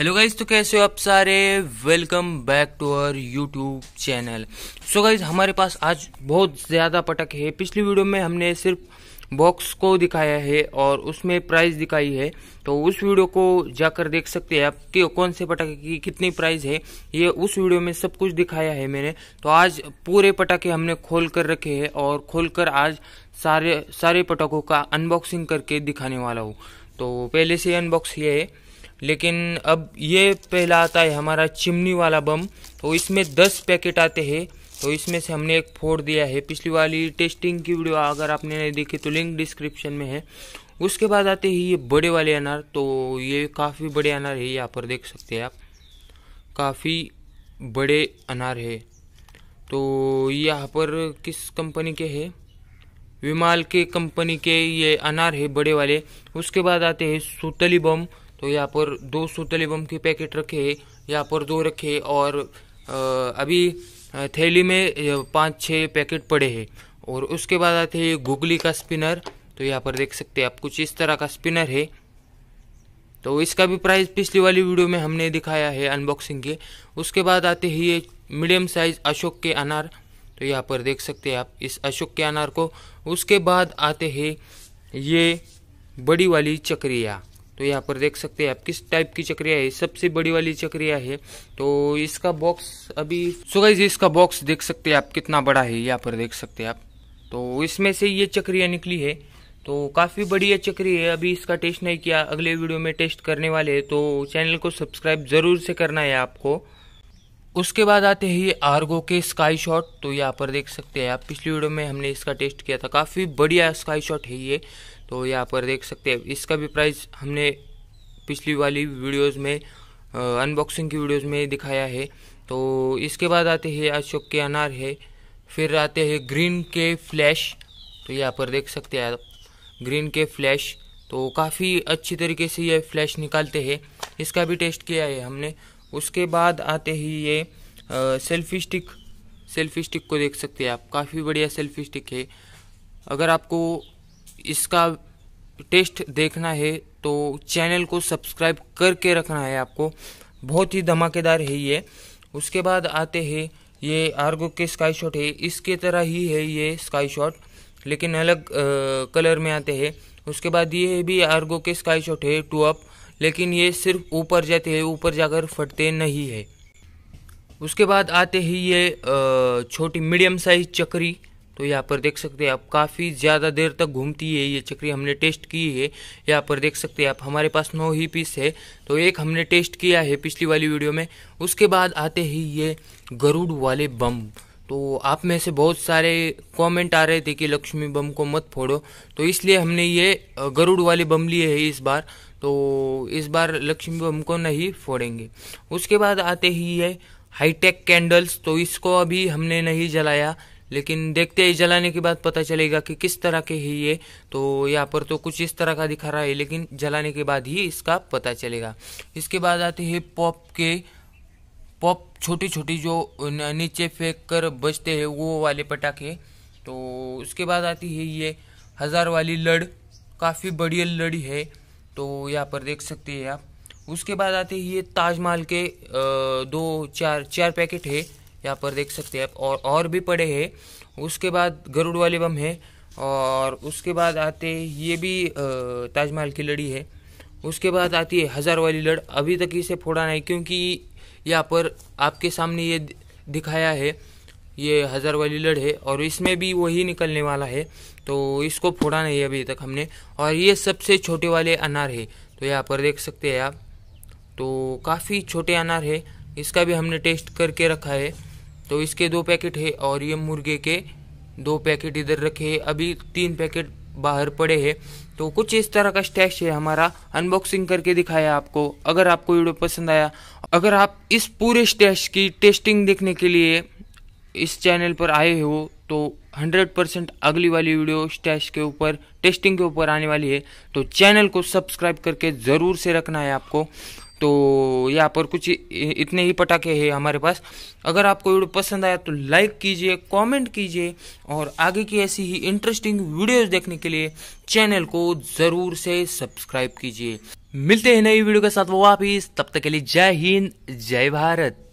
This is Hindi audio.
हेलो गाइज तो कैसे हो आप सारे welcome back to our YouTube channel so guys हमारे पास आज बहुत ज़्यादा पटक है पिछली वीडियो में हमने सिर्फ बॉक्स को दिखाया है और उसमें प्राइस दिखाई है तो उस वीडियो को जाकर देख सकते हैं आप कि कौन से पटाखे की कितनी प्राइस है ये उस वीडियो में सब कुछ दिखाया है मैंने तो आज पूरे पटाखे हमने खोल कर रखे हैं और खोल कर आज सारे सारे पटाखों का अनबॉक्सिंग करके दिखाने वाला हूँ तो पहले से अनबॉक्स ये है लेकिन अब ये पहला आता है हमारा चिमनी वाला बम तो इसमें दस पैकेट आते हैं तो इसमें से हमने एक फोड़ दिया है पिछली वाली टेस्टिंग की वीडियो अगर आपने नहीं देखी तो लिंक डिस्क्रिप्शन में है उसके बाद आते ही ये बड़े वाले अनार तो ये काफ़ी बड़े अनार है यहाँ पर देख सकते हैं आप काफ़ी बड़े अनार है तो यहाँ पर किस कंपनी के है विमाल के कंपनी के ये अनार है बड़े वाले उसके बाद आते हैं सुतली बम तो यहाँ पर दो सूतल बम के पैकेट रखे है यहाँ पर दो रखे और अभी थैली में पाँच छः पैकेट पड़े हैं और उसके बाद आते हैं गुगली का स्पिनर तो यहाँ पर देख सकते हैं आप कुछ इस तरह का स्पिनर है तो इसका भी प्राइस पिछली वाली वीडियो में हमने दिखाया है अनबॉक्सिंग के उसके बाद आते हैं ये मीडियम साइज़ अशोक के अनार तो यहाँ पर देख सकते हैं आप इस अशोक के अनार को उसके बाद आते हैं ये बड़ी वाली चक्रिया तो यहाँ पर देख सकते हैं आप किस टाइप की चक्रिया है सबसे बड़ी वाली चक्रिया है तो इसका बॉक्स अभी सो जी इसका बॉक्स देख सकते हैं आप कितना बड़ा है यहाँ पर देख सकते हैं आप तो इसमें से ये चक्रिया निकली है तो काफ़ी बड़ी यह चक्री है अभी इसका टेस्ट नहीं किया अगले वीडियो में टेस्ट करने वाले हैं तो चैनल को सब्सक्राइब ज़रूर से करना है आपको उसके बाद आते हैं ये आर्गो के स्काई शॉट तो यहाँ पर देख सकते हैं आप पिछली वीडियो में हमने इसका टेस्ट किया था काफ़ी बढ़िया स्काई शॉट है ये तो यहाँ पर देख सकते हैं इसका भी प्राइस हमने पिछली वाली वीडियोस में अनबॉक्सिंग की वीडियोस में दिखाया है तो इसके बाद आते हैं अशोक के अनार है फिर आते हैं ग्रीन के फ्लैश तो यहाँ पर देख सकते हैं आप ग्रीन के फ्लैश तो काफ़ी अच्छी तरीके से ये फ्लैश निकालते हैं इसका भी टेस्ट किया है हमने उसके बाद आते ही ये सेल्फी स्टिक सेल्फी स्टिक को देख सकते हैं आप काफ़ी बढ़िया सेल्फी स्टिक है अगर आपको इसका टेस्ट देखना है तो चैनल को सब्सक्राइब करके रखना है आपको बहुत ही धमाकेदार है ये उसके बाद आते हैं ये आर्गो के स्काई शॉट है इसके तरह ही है ये स्काई शॉट लेकिन अलग आ, कलर में आते हैं उसके बाद ये भी आर्गो के स्काई शॉट है टू अप लेकिन ये सिर्फ ऊपर जाते हैं ऊपर जाकर फटते नहीं है उसके बाद आते ही ये छोटी मीडियम साइज चक्री तो यहाँ पर देख सकते हैं आप काफ़ी ज़्यादा देर तक घूमती है ये चक्री हमने टेस्ट की है यहाँ पर देख सकते हैं आप हमारे पास नौ ही पीस है तो एक हमने टेस्ट किया है पिछली वाली वीडियो में उसके बाद आते ही ये गरुड़ वाले बम तो आप में से बहुत सारे कमेंट आ रहे थे कि लक्ष्मी बम को मत फोड़ो तो इसलिए हमने ये गरुड़ वाले बम लिए है इस बार तो इस बार लक्ष्मी हमको नहीं फोड़ेंगे उसके बाद आते ही है हाईटेक कैंडल्स तो इसको अभी हमने नहीं जलाया लेकिन देखते ही जलाने के बाद पता चलेगा कि किस तरह के है ये तो यहाँ पर तो कुछ इस तरह का दिखा रहा है लेकिन जलाने के बाद ही इसका पता चलेगा इसके बाद आते हैं पॉप के पॉप छोटी छोटी जो नीचे फेंक कर बजते हैं वो वाले पटाखे तो उसके बाद आती है ये हज़ार वाली लड़ काफ़ी बढ़िया लड़ी है तो यहाँ पर देख सकते हैं आप उसके बाद आते हैं ये ताजमहल के दो चार चार पैकेट है यहाँ पर देख सकते हैं आप और और भी पड़े हैं उसके बाद गरुड़ वाले बम है और उसके बाद आते ये भी ताजमहल की लड़ी है उसके बाद आती है हज़ार वाली लड़ अभी तक इसे फोड़ा नहीं क्योंकि यहाँ पर आपके सामने ये दिखाया है ये हज़ार वाली लड़ है और इसमें भी वही निकलने वाला है तो इसको फोड़ा नहीं अभी तक हमने और ये सबसे छोटे वाले अनार है तो यहाँ पर देख सकते हैं आप तो काफ़ी छोटे अनार है इसका भी हमने टेस्ट करके रखा है तो इसके दो पैकेट है और ये मुर्गे के दो पैकेट इधर रखे है अभी तीन पैकेट बाहर पड़े हैं तो कुछ इस तरह का स्टैश है हमारा अनबॉक्सिंग करके दिखाया आपको अगर आपको वीडियो पसंद आया अगर आप इस पूरे स्टैश की टेस्टिंग देखने के लिए इस चैनल पर आए हो तो 100 परसेंट अगली वाली वीडियो स्टैश के ऊपर टेस्टिंग के ऊपर आने वाली है तो चैनल को सब्सक्राइब करके ज़रूर से रखना है आपको तो यहाँ पर कुछ इतने ही पटाखे हैं हमारे पास अगर आपको वीडियो पसंद आया तो लाइक कीजिए कमेंट कीजिए और आगे की ऐसी ही इंटरेस्टिंग वीडियोस देखने के लिए चैनल को ज़रूर से सब्सक्राइब कीजिए मिलते हैं नई वीडियो के साथ वापिस तब तक के लिए जय हिंद जय भारत